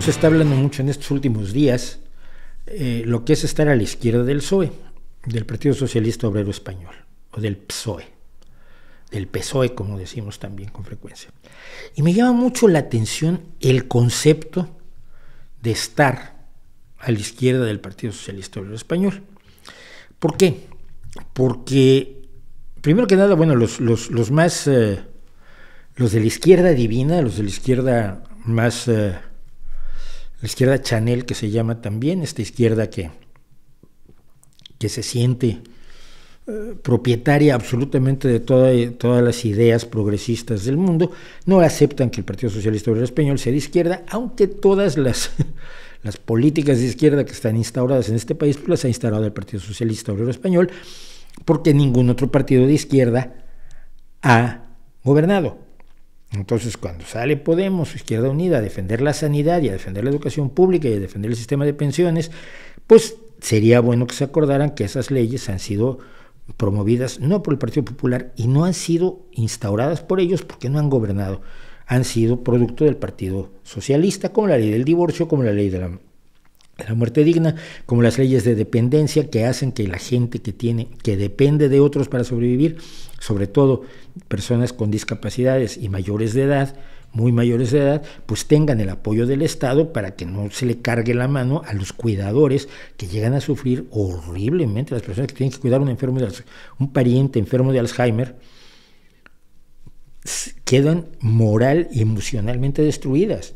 Se está hablando mucho en estos últimos días eh, lo que es estar a la izquierda del PSOE, del Partido Socialista Obrero Español, o del PSOE, del PSOE como decimos también con frecuencia. Y me llama mucho la atención el concepto de estar a la izquierda del Partido Socialista Obrero Español. ¿Por qué? Porque, primero que nada, bueno, los, más, eh, los de la izquierda divina, los de la izquierda más eh, la izquierda Chanel que se llama también, esta izquierda que, que se siente eh, propietaria absolutamente de eh, todas las ideas progresistas del mundo, no aceptan que el Partido Socialista Obrero Español sea de izquierda, aunque todas las, las políticas de izquierda que están instauradas en este país pues, las ha instaurado el Partido Socialista Obrero Español, porque ningún otro partido de izquierda ha gobernado. Entonces, cuando sale Podemos, Izquierda Unida, a defender la sanidad y a defender la educación pública y a defender el sistema de pensiones, pues sería bueno que se acordaran que esas leyes han sido promovidas no por el Partido Popular y no han sido instauradas por ellos porque no han gobernado, han sido producto del Partido Socialista, como la ley del divorcio, como la ley de la la muerte digna, como las leyes de dependencia que hacen que la gente que tiene, que depende de otros para sobrevivir, sobre todo personas con discapacidades y mayores de edad, muy mayores de edad, pues tengan el apoyo del Estado para que no se le cargue la mano a los cuidadores que llegan a sufrir horriblemente, las personas que tienen que cuidar a un enfermo de un pariente enfermo de Alzheimer, quedan moral y emocionalmente destruidas.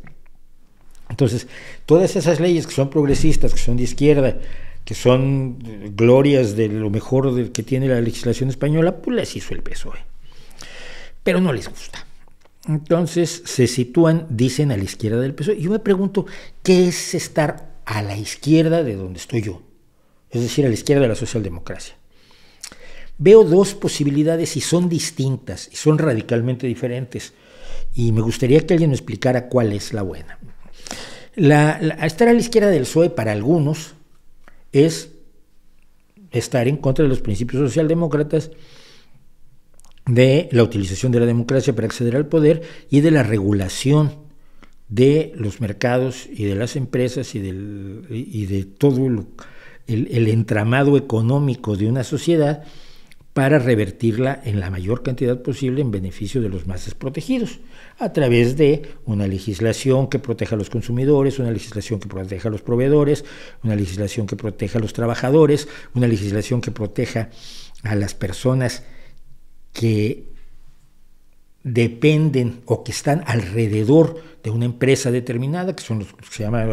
Entonces, todas esas leyes que son progresistas, que son de izquierda, que son glorias de lo mejor que tiene la legislación española, pues las hizo el PSOE. Pero no les gusta. Entonces se sitúan, dicen, a la izquierda del PSOE. Yo me pregunto, ¿qué es estar a la izquierda de donde estoy yo? Es decir, a la izquierda de la socialdemocracia. Veo dos posibilidades y son distintas, y son radicalmente diferentes. Y me gustaría que alguien me explicara cuál es la buena. La, estar a la izquierda del PSOE para algunos es estar en contra de los principios socialdemócratas, de la utilización de la democracia para acceder al poder y de la regulación de los mercados y de las empresas y, de todo el entramado económico de una sociedad para revertirla en la mayor cantidad posible en beneficio de los más desprotegidos, a través de una legislación que proteja a los consumidores, una legislación que proteja a los proveedores, una legislación que proteja a los trabajadores, una legislación que proteja a las personas que dependen o que están alrededor de una empresa determinada, que son los se llaman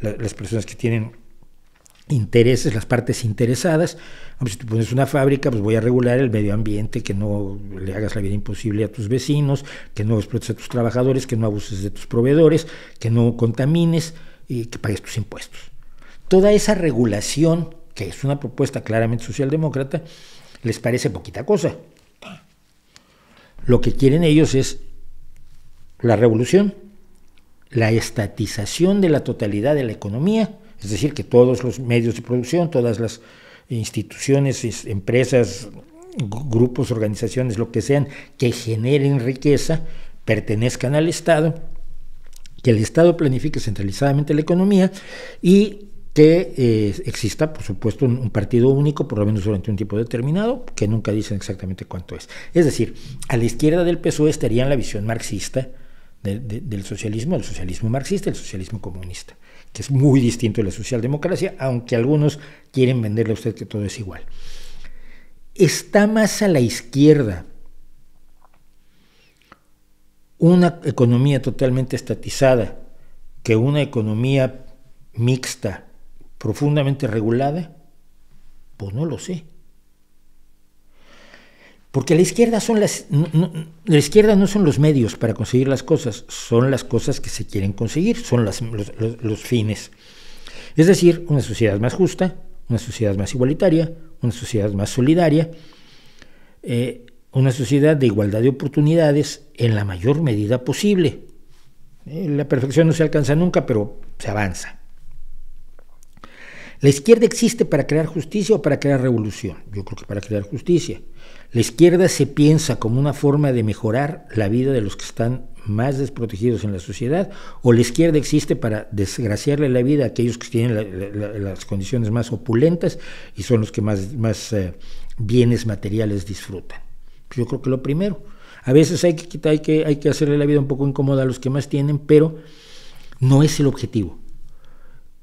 las personas que tienen intereses, las partes interesadas. Ah, pues, si tú pones una fábrica, pues voy a regular el medio ambiente, que no le hagas la vida imposible a tus vecinos, que no explotes a tus trabajadores, que no abuses de tus proveedores, que no contamines y que pagues tus impuestos. Toda esa regulación, que es una propuesta claramente socialdemócrata, les parece poquita cosa. Lo que quieren ellos es la revolución, la estatización de la totalidad de la economía, es decir, que todos los medios de producción, todas las instituciones, empresas, grupos, organizaciones, lo que sean, que generen riqueza, pertenezcan al Estado, que el Estado planifique centralizadamente la economía y que eh, exista, por supuesto, un, partido único, por lo menos durante un tiempo determinado, que nunca dicen exactamente cuánto es. Es decir, a la izquierda del PSOE estaría la visión marxista del socialismo, el socialismo marxista, el socialismo comunista que es muy distinto de la socialdemocracia, aunque algunos quieren venderle a usted que todo es igual. Está más a la izquierda una economía totalmente estatizada que una economía mixta, profundamente regulada? Pues no lo sé. Porque la izquierda, son las, no, la izquierda no son los medios para conseguir las cosas, son las cosas que se quieren conseguir, son los, fines. Es decir, una sociedad más justa, una sociedad más igualitaria, una sociedad más solidaria, eh, una sociedad de igualdad de oportunidades en la mayor medida posible. Eh, la perfección no se alcanza nunca, pero se avanza. La izquierda existe para crear justicia o para crear revolución. Yo creo que para crear justicia. La izquierda se piensa como una forma de mejorar la vida de los que están más desprotegidos en la sociedad, o la izquierda existe para desgraciarle la vida a aquellos que tienen las condiciones más opulentas y son los que más, eh, bienes materiales disfrutan. Yo creo que lo primero. A veces hay que, hay, que, hay que hacerle la vida un poco incómoda a los que más tienen, pero no es el objetivo.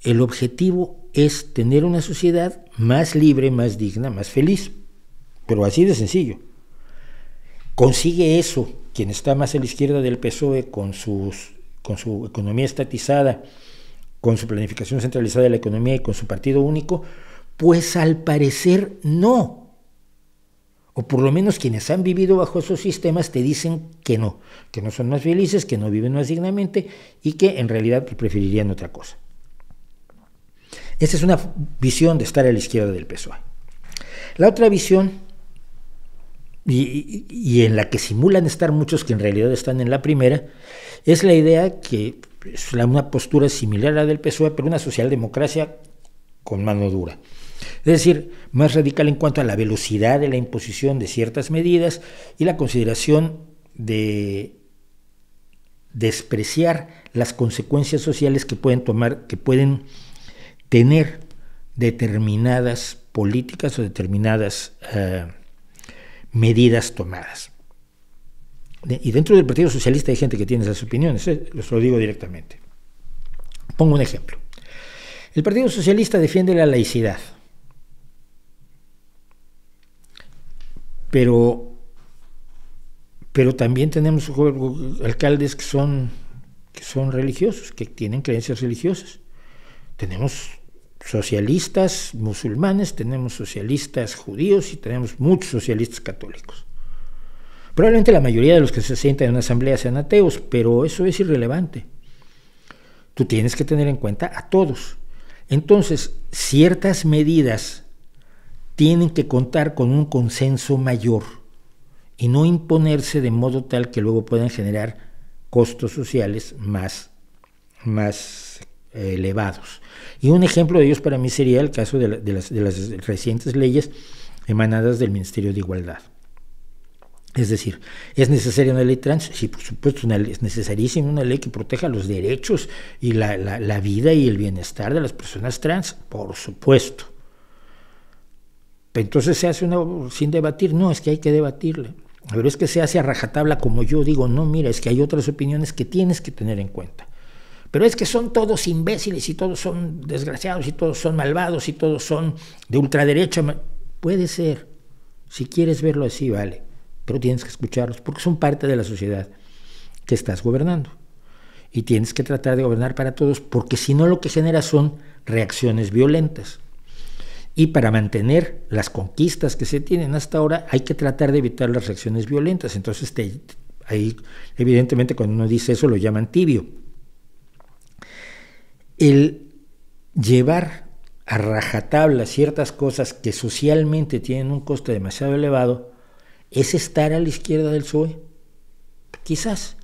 El objetivo es tener una sociedad más libre, más digna, más feliz. Pero así de sencillo. Consigue eso quien está más a la izquierda del PSOE con, su economía estatizada, con su planificación centralizada de la economía y con su partido único. Pues al parecer no. O por lo menos quienes han vivido bajo esos sistemas te dicen que no, que no son más felices, que no viven más dignamente y que en realidad preferirían otra cosa. Esa es una visión de estar a la izquierda del PSOE. La otra visión, y, en la que simulan estar muchos que en realidad están en la primera, es la idea que es una postura similar a la del PSOE, pero una socialdemocracia con mano dura. Es decir, más radical en cuanto a la velocidad de la imposición de ciertas medidas y la consideración de despreciar las consecuencias sociales que pueden tomar, que pueden tener determinadas políticas o determinadas eh, medidas tomadas. y dentro del Partido Socialista hay gente que tiene esas opiniones, eh, les lo digo directamente. Pongo un ejemplo. El Partido Socialista defiende la laicidad, pero, pero también tenemos alcaldes que son, que son religiosos, que tienen creencias religiosas tenemos socialistas musulmanes, tenemos socialistas judíos y tenemos muchos socialistas católicos. Probablemente la mayoría de los que se sientan en una asamblea sean ateos, pero eso es irrelevante. Tú tienes que tener en cuenta a todos. Entonces, ciertas medidas tienen que contar con un consenso mayor y no imponerse de modo tal que luego puedan generar costos sociales más, más elevados. Y un ejemplo de ellos para mí sería el caso de, las, recientes leyes emanadas del Ministerio de Igualdad. Es decir, ¿es necesaria una ley trans? Sí, por supuesto, es necesarísima una ley que proteja los derechos y la, vida y el bienestar de las personas trans, por supuesto. Entonces se hace una sin debatir, no, es que hay que debatirle Pero es que se hace a rajatabla como yo digo, no, mira, es que hay otras opiniones que tienes que tener en cuenta pero es que son todos imbéciles y todos son desgraciados y todos son malvados y todos son de ultraderecha. Puede ser, si quieres verlo así, vale, pero tienes que escucharlos porque son parte de la sociedad que estás gobernando. Y tienes que tratar de gobernar para todos porque si no lo que genera son reacciones violentas. Y para mantener las conquistas que se tienen hasta ahora hay que tratar de evitar las reacciones violentas. Entonces, ahí, evidentemente, cuando uno dice eso lo llaman tibio el llevar a rajatabla ciertas cosas que socialmente tienen un coste demasiado elevado, es estar a la izquierda del PSOE. Quizás.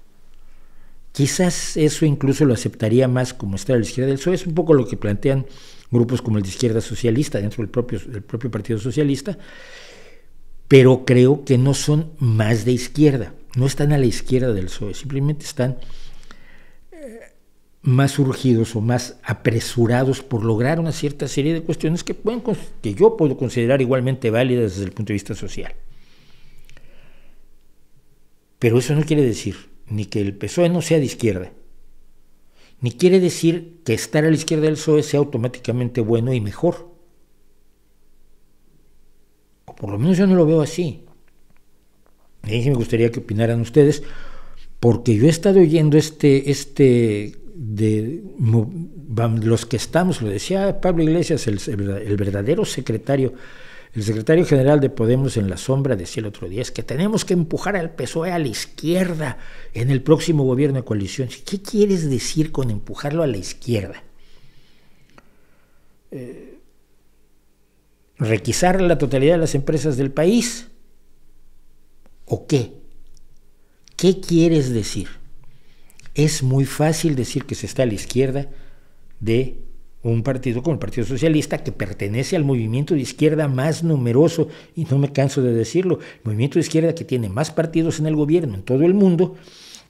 Quizás eso incluso lo aceptaría más como estar a la izquierda del PSOE. Es un poco lo que plantean grupos como el de izquierda socialista dentro del propio, del propio Partido Socialista, pero creo que no son más de izquierda, no están a la izquierda del PSOE, simplemente están más urgidos o más apresurados por lograr una cierta serie de cuestiones que, pueden, que yo puedo considerar igualmente válidas desde el punto de vista social. Pero eso no quiere decir ni que el PSOE no sea de izquierda, ni quiere decir que estar a la izquierda del PSOE sea automáticamente bueno y mejor. O por lo menos yo no lo veo así. me gustaría que opinaran ustedes porque yo he estado oyendo este, este de los que estamos, lo decía Pablo Iglesias, el, verdadero secretario, el secretario general de Podemos en la sombra decía el otro día, es que tenemos que empujar al PSOE a la izquierda en el próximo gobierno de coalición. ¿Qué quieres decir con empujarlo a la izquierda? Eh, ¿Requisar la totalidad de las empresas del país? ¿O qué? ¿Qué quieres decir? Es muy fácil decir que se está a la izquierda de un partido como el Partido Socialista que pertenece al movimiento de izquierda más numeroso, y no me canso de decirlo, el movimiento de izquierda que tiene más partidos en el gobierno en todo el mundo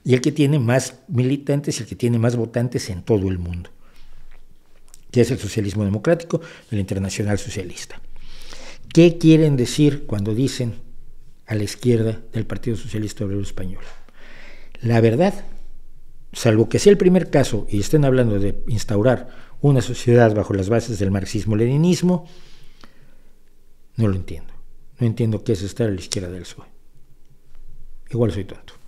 y el que tiene más militantes y el que tiene más votantes en todo el mundo, que es el socialismo democrático, el internacional socialista. ¿Qué quieren decir cuando dicen a la izquierda del Partido Socialista Obrero Español? La verdad, salvo que sea el primer caso y estén hablando de instaurar una sociedad bajo las bases del marxismo-leninismo, no lo entiendo. No entiendo qué es estar a la izquierda del PSOE. Igual soy tonto.